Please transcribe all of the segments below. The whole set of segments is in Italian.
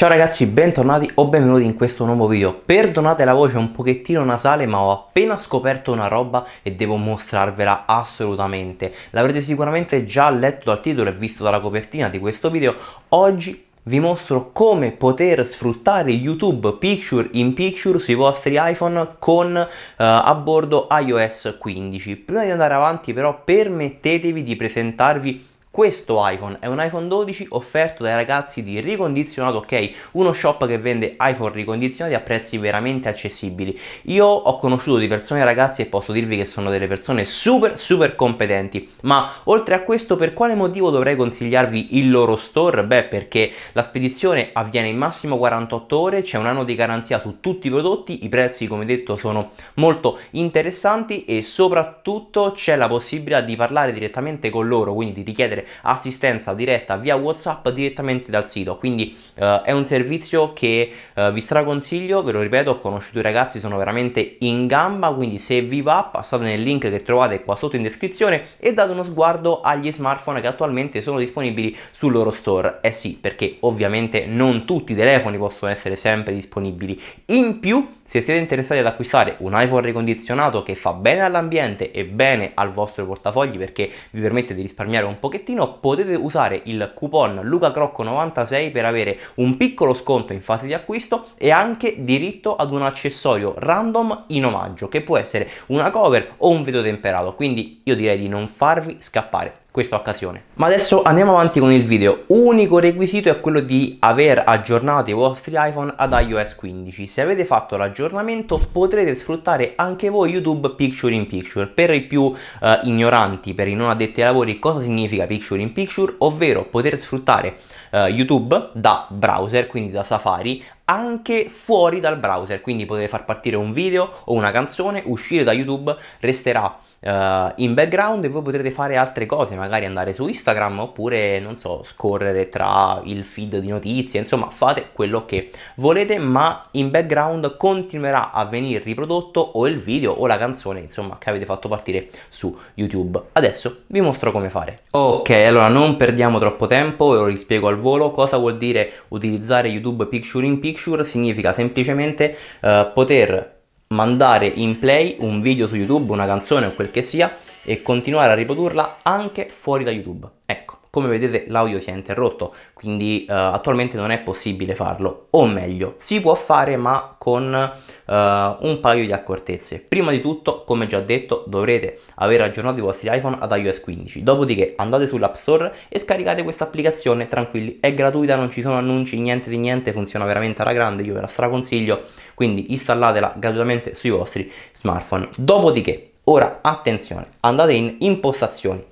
Ciao ragazzi, bentornati o benvenuti in questo nuovo video. Perdonate la voce un pochettino nasale, ma ho appena scoperto una roba e devo mostrarvela assolutamente. L'avrete sicuramente già letto dal titolo e visto dalla copertina di questo video. Oggi vi mostro come poter sfruttare YouTube Picture in Picture sui vostri iPhone con eh, a bordo iOS 15. Prima di andare avanti però permettetevi di presentarvi questo iPhone è un iPhone 12 offerto dai ragazzi di Ricondizionato Ok, uno shop che vende iPhone ricondizionati a prezzi veramente accessibili. Io ho conosciuto di persone ragazzi e posso dirvi che sono delle persone super super competenti, ma oltre a questo per quale motivo dovrei consigliarvi il loro store? Beh perché la spedizione avviene in massimo 48 ore, c'è un anno di garanzia su tutti i prodotti, i prezzi come detto sono molto interessanti e soprattutto c'è la possibilità di parlare direttamente con loro, quindi di richiedere ricevere assistenza diretta via WhatsApp direttamente dal sito. Quindi eh, è un servizio che eh, vi straconsiglio, ve lo ripeto, ho conosciuto i ragazzi, sono veramente in gamba, quindi se vi va passate nel link che trovate qua sotto in descrizione e date uno sguardo agli smartphone che attualmente sono disponibili sul loro store. Eh sì, perché ovviamente non tutti i telefoni possono essere sempre disponibili. In più se siete interessati ad acquistare un iPhone ricondizionato che fa bene all'ambiente e bene al vostro portafogli perché vi permette di risparmiare un pochettino, potete usare il coupon LucaCrocco96 per avere un piccolo sconto in fase di acquisto e anche diritto ad un accessorio random in omaggio che può essere una cover o un vetro temperato. Quindi io direi di non farvi scappare questa occasione. Ma adesso andiamo avanti con il video. Unico requisito è quello di aver aggiornato i vostri iPhone ad iOS 15. Se avete fatto l'aggiornamento potrete sfruttare anche voi YouTube Picture in Picture. Per i più eh, ignoranti, per i non addetti ai lavori, cosa significa Picture in Picture? Ovvero poter sfruttare eh, YouTube da browser, quindi da Safari, anche fuori dal browser, quindi potete far partire un video o una canzone, uscire da YouTube, resterà Uh, in background e voi potrete fare altre cose, magari andare su Instagram oppure non so, scorrere tra il feed di notizie, insomma, fate quello che volete, ma in background continuerà a venire riprodotto o il video o la canzone, insomma, che avete fatto partire su YouTube. Adesso vi mostro come fare. Ok, allora non perdiamo troppo tempo, ve lo rispiego al volo cosa vuol dire utilizzare YouTube Picture in Picture picture significa semplicemente eh, poter mandare in play un video su YouTube, una canzone o quel che sia e continuare a riprodurla anche fuori da YouTube. Ecco come vedete l'audio si è interrotto, quindi eh, attualmente non è possibile farlo, o meglio, si può fare ma con eh, un paio di accortezze. Prima di tutto, come già detto, dovrete aver aggiornato i vostri iPhone ad iOS 15, dopodiché andate sull'App Store e scaricate questa applicazione, tranquilli, è gratuita, non ci sono annunci, niente di niente, funziona veramente alla grande, io ve la straconsiglio, quindi installatela gratuitamente sui vostri smartphone. Dopodiché, ora attenzione, andate in impostazioni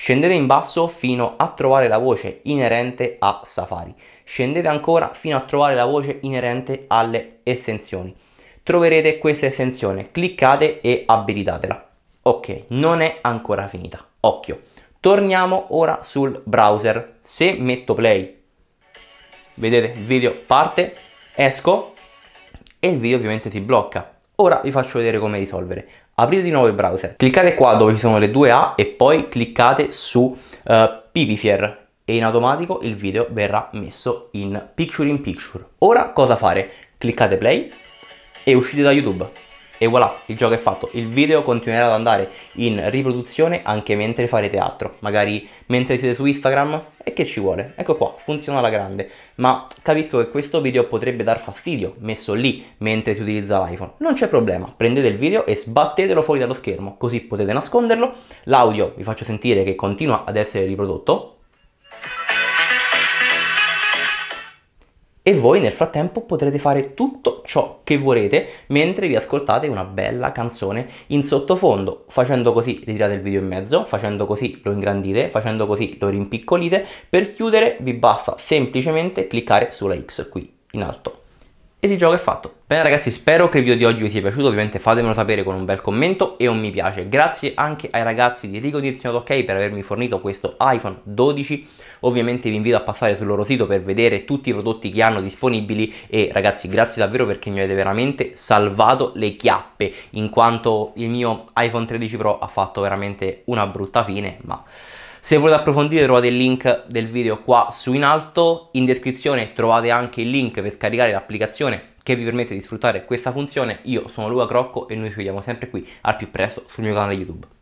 Scendete in basso fino a trovare la voce inerente a Safari. Scendete ancora fino a trovare la voce inerente alle estensioni. Troverete questa estensione, cliccate e abilitatela. Ok, non è ancora finita. Occhio. Torniamo ora sul browser. Se metto play, vedete, il video parte, esco e il video ovviamente si blocca Ora vi faccio vedere come risolvere. Aprite di nuovo il browser, cliccate qua dove ci sono le due A e poi cliccate su uh, Pipifier e in automatico il video verrà messo in picture in picture. Ora cosa fare? Cliccate play e uscite da YouTube. E voilà, il gioco è fatto. Il video continuerà ad andare in riproduzione anche mentre farete altro, magari mentre siete su Instagram che ci vuole? Ecco qua, funziona alla grande, ma capisco che questo video potrebbe dar fastidio messo lì mentre si utilizza l'iPhone. Non c'è problema, prendete il video e sbattetelo fuori dallo schermo, così potete nasconderlo. L'audio vi faccio sentire che continua ad essere riprodotto, e voi nel frattempo potrete fare tutto ciò che volete mentre vi ascoltate una bella canzone in sottofondo. Facendo così ritirate il video in mezzo, facendo così lo ingrandite, facendo così lo rimpiccolite. Per chiudere vi basta semplicemente cliccare sulla X qui in alto E il gioco è fatto. Bene ragazzi, spero che il video di oggi vi sia piaciuto, ovviamente fatemelo sapere con un bel commento e un mi piace. Grazie anche ai ragazzi di Rico Ricodizionato OK per avermi fornito questo iPhone 12 ovviamente vi invito a passare sul loro sito per vedere tutti i prodotti che hanno disponibili e ragazzi grazie davvero perché mi avete veramente salvato le chiappe in quanto il mio iPhone 13 Pro ha fatto veramente una brutta fine ma... Se volete approfondire trovate il link del video qua su in alto, in descrizione trovate anche il link per scaricare l'applicazione che vi permette di sfruttare questa funzione. Io sono Luca Crocco e noi ci vediamo sempre qui al più presto sul mio canale YouTube.